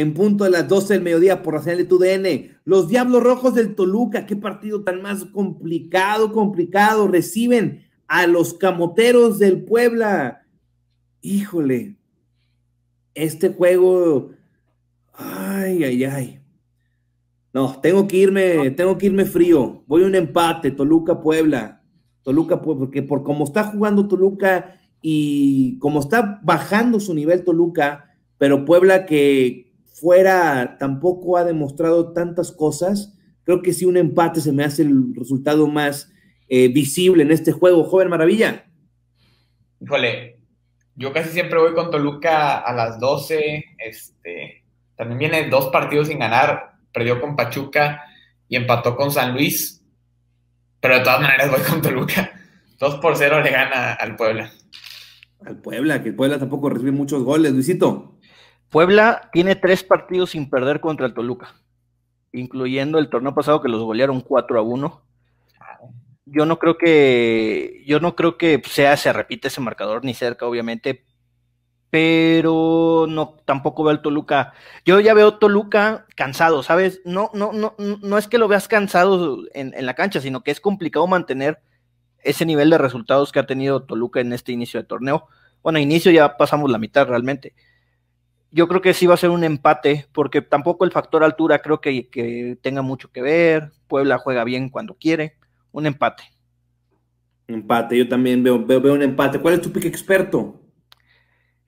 en punto de las 12 del mediodía por señal de DN. Los Diablos Rojos del Toluca, qué partido tan más complicado, complicado. Reciben a los Camoteros del Puebla. Híjole, este juego, ay, ay, ay. No, tengo que irme, tengo que irme frío. Voy a un empate, Toluca-Puebla. Toluca, porque por cómo está jugando Toluca y como está bajando su nivel Toluca, pero Puebla que, fuera tampoco ha demostrado tantas cosas. Creo que si un empate se me hace el resultado más eh, visible en este juego. Joven Maravilla. Híjole, yo casi siempre voy con Toluca a las 12. Este, también viene dos partidos sin ganar. Perdió con Pachuca y empató con San Luis. Pero de todas maneras voy con Toluca. 2 por 0 le gana al Puebla. Al Puebla, que el Puebla tampoco recibe muchos goles, Luisito. Puebla tiene tres partidos sin perder contra el Toluca, incluyendo el torneo pasado que los golearon 4 a 1. Yo no creo que, yo no creo que sea, se repite ese marcador ni cerca, obviamente, pero no, tampoco veo al Toluca. Yo ya veo Toluca cansado, ¿sabes? No, no, no, no es que lo veas cansado en, en la cancha, sino que es complicado mantener ese nivel de resultados que ha tenido Toluca en este inicio de torneo. Bueno, inicio ya pasamos la mitad realmente yo creo que sí va a ser un empate, porque tampoco el factor altura creo que, tenga mucho que ver. Puebla juega bien cuando quiere. Un empate. Empate, yo también veo, un empate. ¿Cuál es tu pick experto?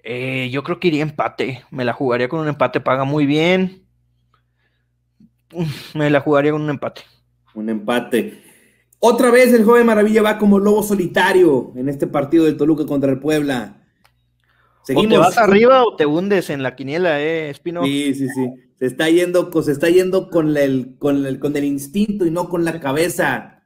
Eh, yo creo que iría empate. Me la jugaría con un empate, paga muy bien. Me la jugaría con un empate. Un empate. Otra vez el joven Maravilla va como lobo solitario en este partido del Toluca contra el Puebla. Seguimos. O te vas arriba o te hundes en la quiniela, eh, Espino. Sí, sí, sí. Se está yendo, se está yendo con el, el, con el instinto y no con la cabeza.